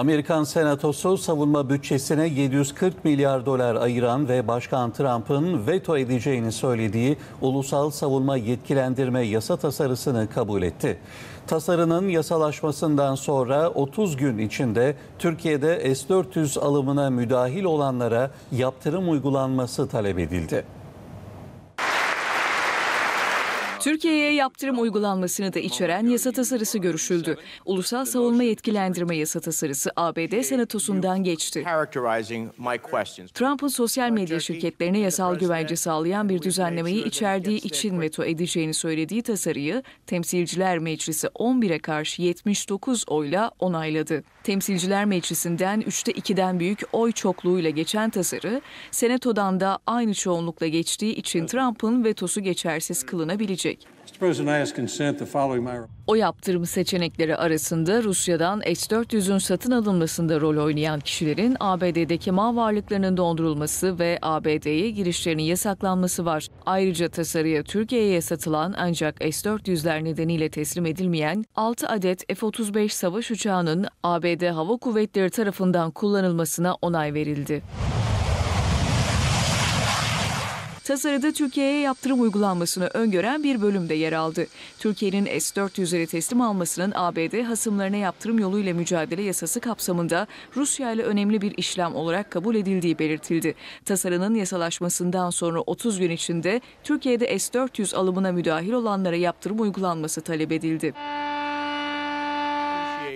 Amerikan Senatosu savunma bütçesine 740 milyar dolar ayıran ve Başkan Trump'ın veto edeceğini söylediği Ulusal Savunma Yetkilendirme Yasa tasarısını kabul etti. Tasarının yasalaşmasından sonra 30 gün içinde Türkiye'de S-400 alımına müdahil olanlara yaptırım uygulanması talep edildi. Türkiye'ye yaptırım uygulanmasını da içeren yasa tasarısı görüşüldü. Ulusal savunma yetkilendirme yasa tasarısı ABD Senatosu'ndan geçti. Trump'ın sosyal medya şirketlerine yasal güvence sağlayan bir düzenlemeyi içerdiği için veto edeceğini söylediği tasarıyı Temsilciler Meclisi 11'e karşı 79 oyla onayladı. Temsilciler Meclisi'nden 3'te 2'den büyük oy çokluğuyla geçen tasarı, Senato'dan da aynı çoğunlukla geçtiği için Trump'ın vetosu geçersiz kılınabilecek gelecek. O yaptırımı seçenekleri arasında Rusya'dan S-400'ün satın alınmasında rol oynayan kişilerin ABD'deki mal varlıklarının dondurulması ve ABD'ye girişlerinin yasaklanması var. Ayrıca tasarıya Türkiye'ye satılan ancak S-400'ler nedeniyle teslim edilmeyen 6 adet F-35 savaş uçağının ABD Hava Kuvvetleri tarafından kullanılmasına onay verildi. Tasarıda Türkiye'ye yaptırım uygulanmasını öngören bir bölümde yer aldı. Türkiye'nin S-400'leri teslim almasının ABD hasımlarına yaptırım yoluyla mücadele yasası kapsamında Rusya ile önemli bir işlem olarak kabul edildiği belirtildi. Tasarının yasalaşmasından sonra 30 gün içinde Türkiye'de S-400 alımına müdahil olanlara yaptırım uygulanması talep edildi.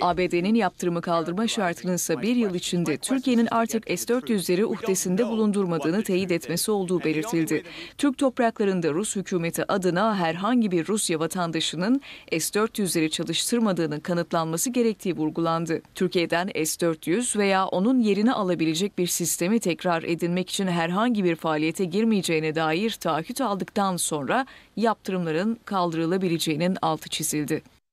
ABD'nin yaptırımı kaldırma şartının ise bir yıl içinde Türkiye'nin artık S-400'leri uhdesinde bulundurmadığını teyit etmesi olduğu belirtildi. Türk topraklarında Rus hükümeti adına herhangi bir Rusya vatandaşının S-400'leri çalıştırmadığının kanıtlanması gerektiği vurgulandı. Türkiye'den S-400 veya onun yerini alabilecek bir sistemi tekrar edinmek için herhangi bir faaliyete girmeyeceğine dair taahhüt aldıktan sonra yaptırımların kaldırılabileceğinin altı çizildi.